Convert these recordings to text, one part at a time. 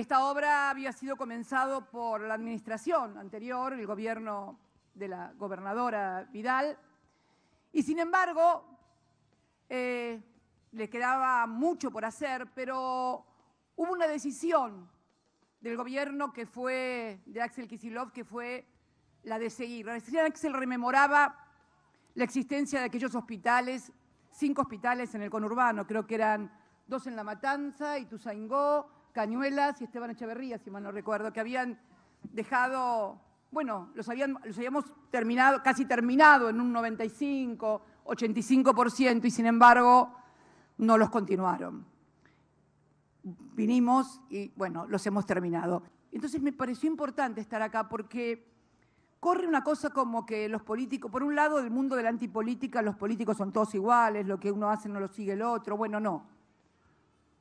Esta obra había sido comenzado por la administración anterior, el gobierno de la gobernadora Vidal, y sin embargo eh, le quedaba mucho por hacer, pero hubo una decisión del gobierno que fue de Axel Kisilov, que fue la de seguir. La decisión Axel rememoraba la existencia de aquellos hospitales, cinco hospitales en el conurbano, creo que eran dos en La Matanza, y Tusaingó, Cañuelas y Esteban Echeverría, si mal no recuerdo, que habían dejado, bueno, los, los habíamos terminado, casi terminado en un 95, 85% y sin embargo no los continuaron. Vinimos y bueno, los hemos terminado. Entonces me pareció importante estar acá porque corre una cosa como que los políticos, por un lado del mundo de la antipolítica, los políticos son todos iguales, lo que uno hace no lo sigue el otro, bueno, no,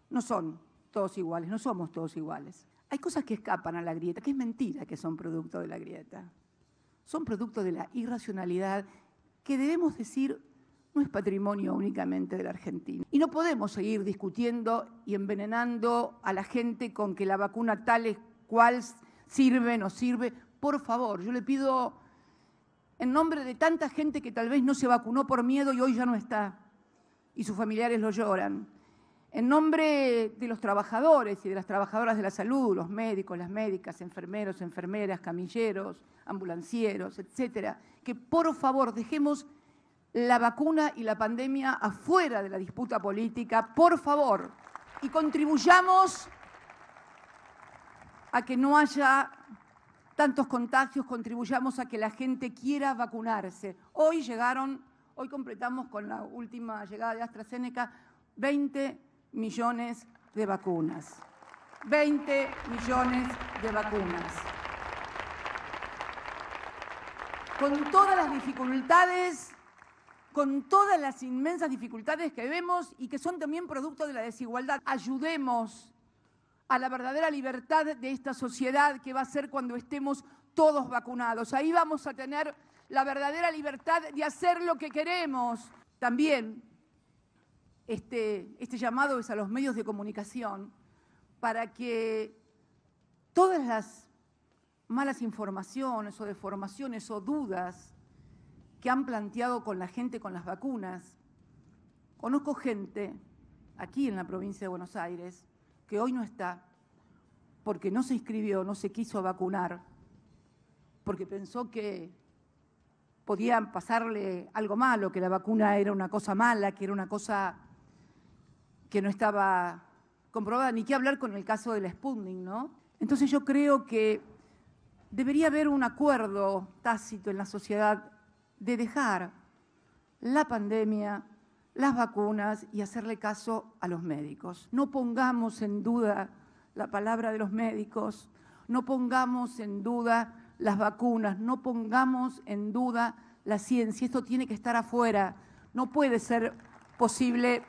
no son todos iguales, no somos todos iguales. Hay cosas que escapan a la grieta, que es mentira que son producto de la grieta. Son producto de la irracionalidad que debemos decir no es patrimonio únicamente de la Argentina. Y no podemos seguir discutiendo y envenenando a la gente con que la vacuna tal es cual sirve, no sirve. Por favor, yo le pido en nombre de tanta gente que tal vez no se vacunó por miedo y hoy ya no está, y sus familiares lo lloran. En nombre de los trabajadores y de las trabajadoras de la salud, los médicos, las médicas, enfermeros, enfermeras, camilleros, ambulancieros, etcétera, que por favor dejemos la vacuna y la pandemia afuera de la disputa política, por favor, y contribuyamos a que no haya tantos contagios, contribuyamos a que la gente quiera vacunarse. Hoy llegaron, hoy completamos con la última llegada de AstraZeneca 20 millones de vacunas. 20 millones de vacunas. Con todas las dificultades, con todas las inmensas dificultades que vemos y que son también producto de la desigualdad, ayudemos a la verdadera libertad de esta sociedad que va a ser cuando estemos todos vacunados. Ahí vamos a tener la verdadera libertad de hacer lo que queremos. También este, este, llamado es a los medios de comunicación para que todas las malas informaciones o deformaciones o dudas que han planteado con la gente con las vacunas. Conozco gente aquí en la provincia de Buenos Aires que hoy no está porque no se inscribió, no se quiso vacunar, porque pensó que podían pasarle algo malo, que la vacuna era una cosa mala, que era una cosa que no estaba comprobada, ni qué hablar con el caso del Sputnik, ¿no? Entonces yo creo que debería haber un acuerdo tácito en la sociedad de dejar la pandemia, las vacunas y hacerle caso a los médicos. No pongamos en duda la palabra de los médicos, no pongamos en duda las vacunas, no pongamos en duda la ciencia. Esto tiene que estar afuera, no puede ser posible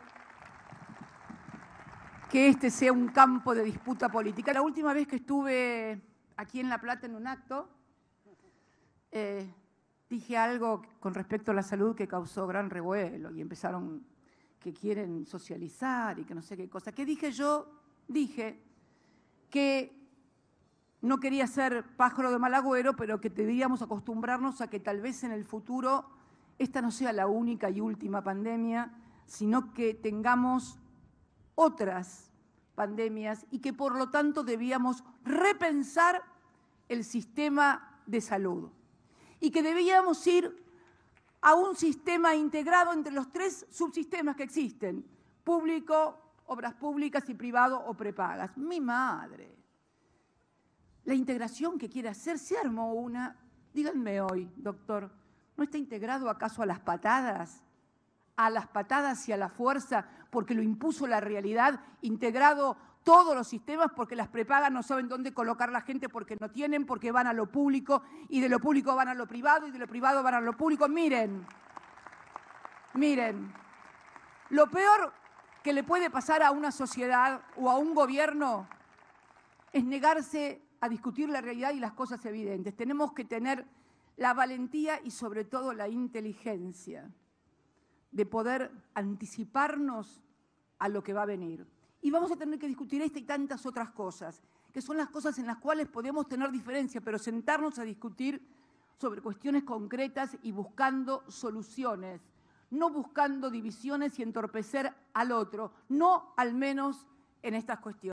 que este sea un campo de disputa política. La última vez que estuve aquí en La Plata en un acto, eh, dije algo con respecto a la salud que causó gran revuelo y empezaron que quieren socializar y que no sé qué cosa. ¿Qué dije yo? Dije que no quería ser pájaro de mal agüero, pero que deberíamos acostumbrarnos a que tal vez en el futuro esta no sea la única y última pandemia, sino que tengamos otras pandemias y que por lo tanto debíamos repensar el sistema de salud y que debíamos ir a un sistema integrado entre los tres subsistemas que existen, público, obras públicas y privado o prepagas. Mi madre, la integración que quiere hacer, se armó una, díganme hoy, doctor, ¿no está integrado acaso a las patadas? a las patadas y a la fuerza porque lo impuso la realidad, integrado todos los sistemas porque las prepagan, no saben dónde colocar la gente porque no tienen, porque van a lo público y de lo público van a lo privado y de lo privado van a lo público. Miren, miren, lo peor que le puede pasar a una sociedad o a un gobierno es negarse a discutir la realidad y las cosas evidentes. Tenemos que tener la valentía y sobre todo la inteligencia de poder anticiparnos a lo que va a venir. Y vamos a tener que discutir esta y tantas otras cosas, que son las cosas en las cuales podemos tener diferencia, pero sentarnos a discutir sobre cuestiones concretas y buscando soluciones, no buscando divisiones y entorpecer al otro, no al menos en estas cuestiones.